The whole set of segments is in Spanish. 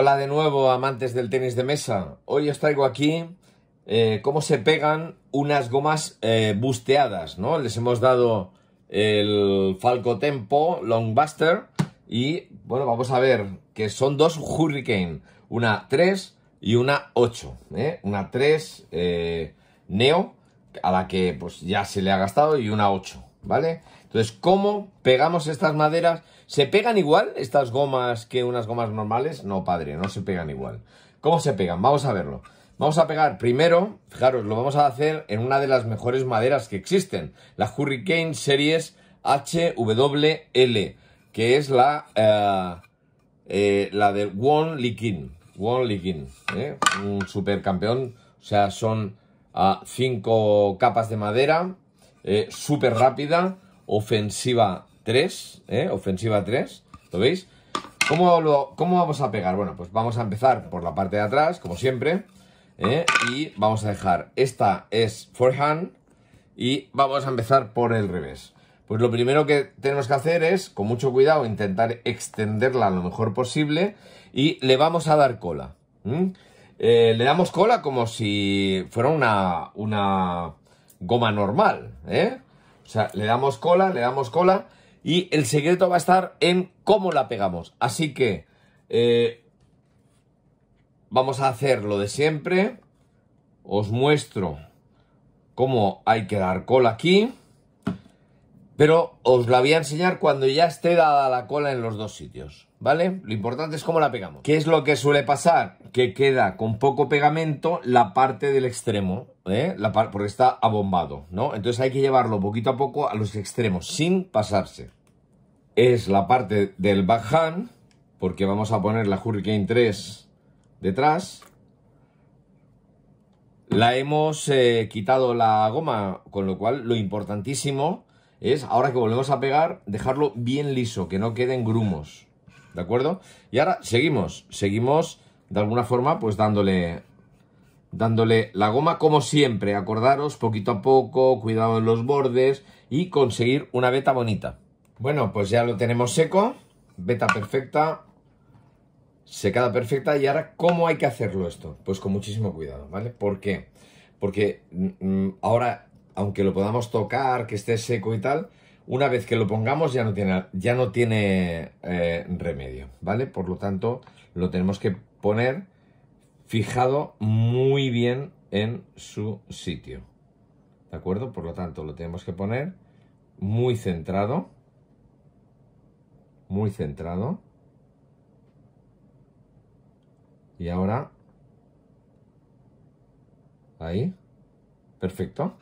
Hola de nuevo amantes del tenis de mesa. Hoy os traigo aquí eh, cómo se pegan unas gomas eh, busteadas, ¿no? Les hemos dado el Falco Tempo Longbuster y, bueno, vamos a ver que son dos Hurricane, una 3 y una 8, ¿eh? Una 3 eh, Neo, a la que pues ya se le ha gastado, y una 8, ¿vale? Entonces, ¿cómo pegamos estas maderas? ¿Se pegan igual estas gomas que unas gomas normales? No, padre, no se pegan igual. ¿Cómo se pegan? Vamos a verlo. Vamos a pegar primero, fijaros, lo vamos a hacer en una de las mejores maderas que existen, la Hurricane Series HWL, que es la, eh, eh, la de Won Likin. Won Likin, ¿eh? un supercampeón. O sea, son a ah, cinco capas de madera, eh, súper rápida ofensiva 3, ¿eh? ofensiva 3, ¿lo veis? ¿Cómo, lo, veis cómo cómo vamos a pegar? Bueno, pues vamos a empezar por la parte de atrás, como siempre, ¿eh? y vamos a dejar, esta es forehand, y vamos a empezar por el revés. Pues lo primero que tenemos que hacer es, con mucho cuidado, intentar extenderla lo mejor posible y le vamos a dar cola. Eh, le damos cola como si fuera una, una goma normal, ¿eh? O sea, le damos cola, le damos cola y el secreto va a estar en cómo la pegamos. Así que eh, vamos a hacer lo de siempre. Os muestro cómo hay que dar cola aquí pero os la voy a enseñar cuando ya esté dada la cola en los dos sitios, ¿vale? Lo importante es cómo la pegamos. ¿Qué es lo que suele pasar? Que queda con poco pegamento la parte del extremo, ¿eh? porque está abombado, ¿no? Entonces hay que llevarlo poquito a poco a los extremos, sin pasarse. Es la parte del backhand, porque vamos a poner la Hurricane 3 detrás. La hemos eh, quitado la goma, con lo cual lo importantísimo es, ahora que volvemos a pegar, dejarlo bien liso, que no queden grumos. ¿De acuerdo? Y ahora seguimos, seguimos de alguna forma pues dándole dándole la goma como siempre, acordaros poquito a poco, cuidado en los bordes y conseguir una beta bonita. Bueno, pues ya lo tenemos seco, beta perfecta, secada perfecta y ahora ¿cómo hay que hacerlo esto? Pues con muchísimo cuidado, ¿vale? ¿Por qué? Porque mm, mm, ahora aunque lo podamos tocar, que esté seco y tal, una vez que lo pongamos ya no tiene, ya no tiene eh, remedio, ¿vale? Por lo tanto, lo tenemos que poner fijado muy bien en su sitio, ¿de acuerdo? Por lo tanto, lo tenemos que poner muy centrado, muy centrado. Y ahora, ahí, perfecto.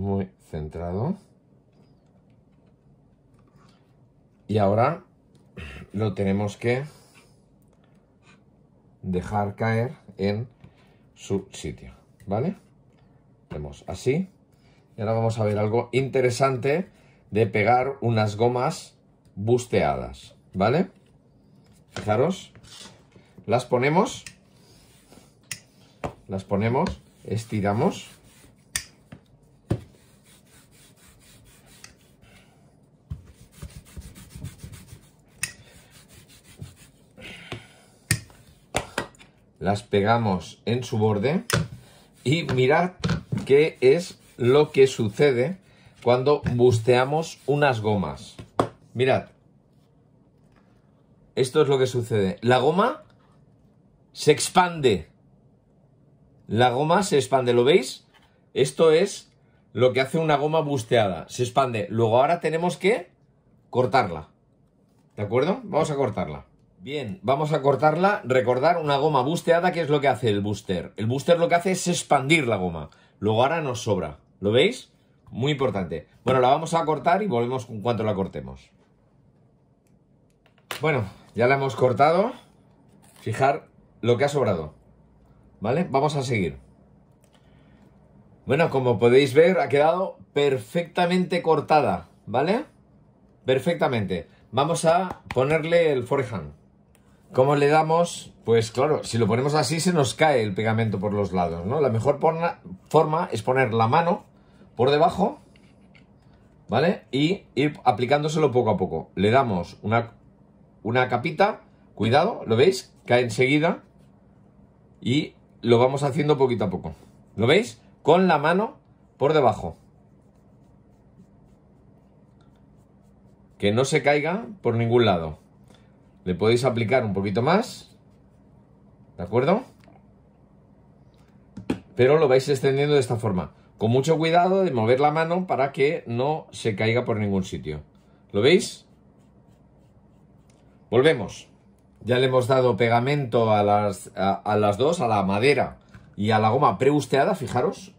muy centrado. Y ahora lo tenemos que dejar caer en su sitio, ¿vale? Vemos así. Y ahora vamos a ver algo interesante de pegar unas gomas busteadas, ¿vale? Fijaros, las ponemos, las ponemos, estiramos las pegamos en su borde y mirad qué es lo que sucede cuando busteamos unas gomas. Mirad, esto es lo que sucede. La goma se expande. La goma se expande, ¿lo veis? Esto es lo que hace una goma busteada. Se expande. Luego ahora tenemos que cortarla. ¿De acuerdo? Vamos a cortarla. Bien, vamos a cortarla. Recordar una goma busteada, Que es lo que hace el booster? El booster lo que hace es expandir la goma. Luego ahora nos sobra. ¿Lo veis? Muy importante. Bueno, la vamos a cortar y volvemos con cuanto la cortemos. Bueno, ya la hemos cortado. Fijar lo que ha sobrado. ¿Vale? Vamos a seguir. Bueno, como podéis ver, ha quedado perfectamente cortada. ¿Vale? Perfectamente. Vamos a ponerle el forehand. ¿Cómo le damos? Pues claro, si lo ponemos así se nos cae el pegamento por los lados, ¿no? La mejor forma es poner la mano por debajo, ¿vale? Y ir aplicándoselo poco a poco. Le damos una, una capita, cuidado, ¿lo veis? Cae enseguida y lo vamos haciendo poquito a poco. ¿Lo veis? Con la mano por debajo. Que no se caiga por ningún lado. Le podéis aplicar un poquito más. ¿De acuerdo? Pero lo vais extendiendo de esta forma. Con mucho cuidado de mover la mano para que no se caiga por ningún sitio. ¿Lo veis? Volvemos. Ya le hemos dado pegamento a las, a, las dos, a la madera y a la goma preusteada. Fijaros,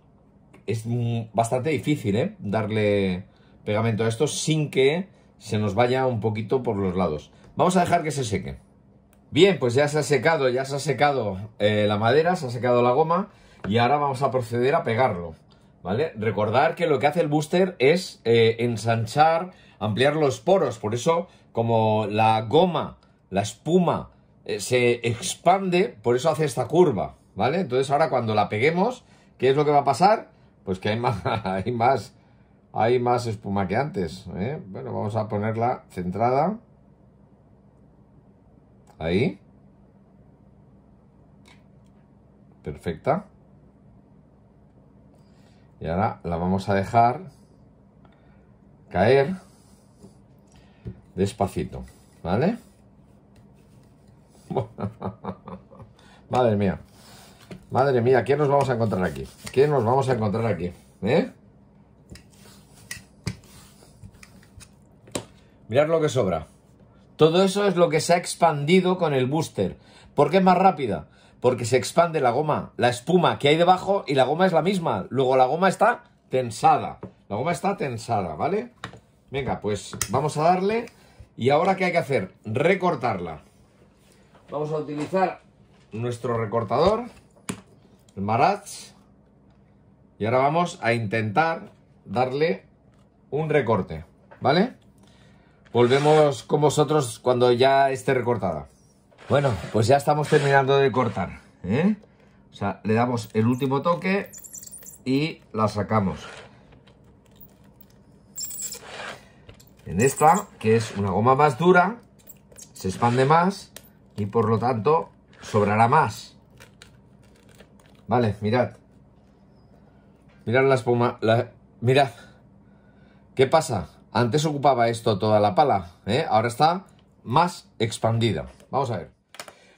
es bastante difícil ¿eh? darle pegamento a esto sin que se nos vaya un poquito por los lados. Vamos a dejar que se seque. Bien, pues ya se ha secado, ya se ha secado eh, la madera, se ha secado la goma y ahora vamos a proceder a pegarlo. ¿Vale? Recordar que lo que hace el booster es eh, ensanchar, ampliar los poros. Por eso, como la goma, la espuma, eh, se expande, por eso hace esta curva. ¿Vale? Entonces ahora cuando la peguemos, ¿qué es lo que va a pasar? Pues que hay más, hay más hay más espuma que antes. ¿eh? Bueno, vamos a ponerla centrada. Ahí. Perfecta. Y ahora la vamos a dejar caer despacito, ¿vale? Madre mía. Madre mía, ¿quién nos vamos a encontrar aquí? ¿Quién nos vamos a encontrar aquí? ¿Eh? Mirad lo que sobra. Todo eso es lo que se ha expandido con el booster. ¿Por qué es más rápida? Porque se expande la goma, la espuma que hay debajo y la goma es la misma. Luego la goma está tensada. La goma está tensada, ¿vale? Venga, pues vamos a darle. ¿Y ahora qué hay que hacer? Recortarla. Vamos a utilizar nuestro recortador, el marat. Y ahora vamos a intentar darle un recorte, ¿vale? Volvemos con vosotros cuando ya esté recortada. Bueno, pues ya estamos terminando de cortar. ¿eh? O sea, le damos el último toque y la sacamos. En esta, que es una goma más dura, se expande más y por lo tanto sobrará más. Vale, mirad. Mirad la espuma. La... Mirad. ¿Qué pasa? Antes ocupaba esto toda la pala, ¿eh? ahora está más expandida. Vamos a ver.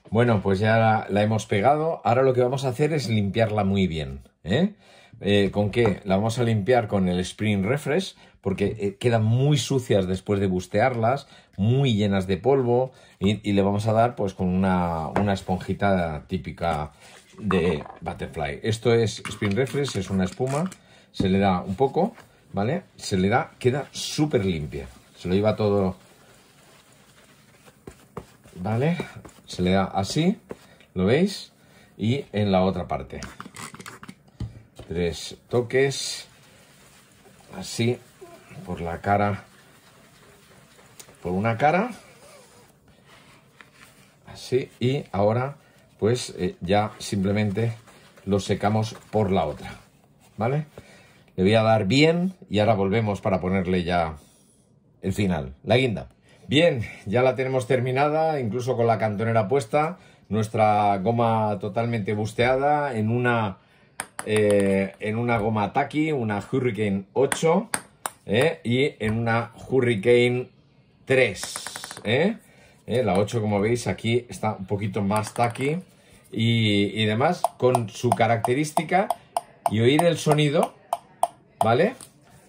Bueno, pues ya la, hemos pegado. Ahora lo que vamos a hacer es limpiarla muy bien. ¿eh? eh con qué? La vamos a limpiar con el Spring Refresh porque eh, quedan muy sucias después de bustearlas, muy llenas de polvo y, le vamos a dar pues con una, una esponjita típica de Butterfly. Esto es Spring Refresh, es una espuma, se le da un poco ¿vale? Se le da, queda súper limpia. Se lo iba todo, ¿vale? Se le da así, ¿lo veis? Y en la otra parte. Tres toques, así, por la cara, por una cara, así, y ahora pues eh, ya simplemente lo secamos por la otra, ¿vale? Le voy a dar bien y ahora volvemos para ponerle ya el final, la guinda. Bien, ya la tenemos terminada, incluso con la cantonera puesta, nuestra goma totalmente busteada en una, eh, en una goma Taki, una Hurricane 8 eh, y en una Hurricane 3. Eh. la 8, como veis, aquí está un poquito más Taki y, y demás, con su característica y oír el sonido ¿vale?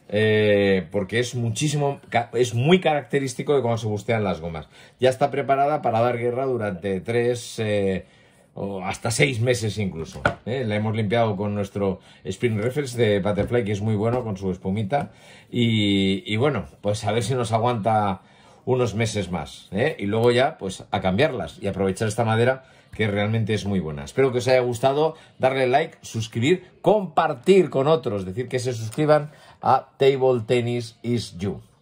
Eh, porque es muchísimo, es muy característico de cómo se bustean las gomas. Ya está preparada para dar guerra durante tres eh, o hasta seis meses incluso. ¿eh? La hemos limpiado con nuestro Spring Reflex de Butterfly, que es muy bueno con su espumita. Y, y bueno, pues a ver si nos aguanta unos meses más. Y luego ya, pues a cambiarlas y aprovechar esta madera que realmente es muy buena. Espero que os haya gustado, darle like, suscribir, compartir con otros, decir que se suscriban a Table Tennis Is You.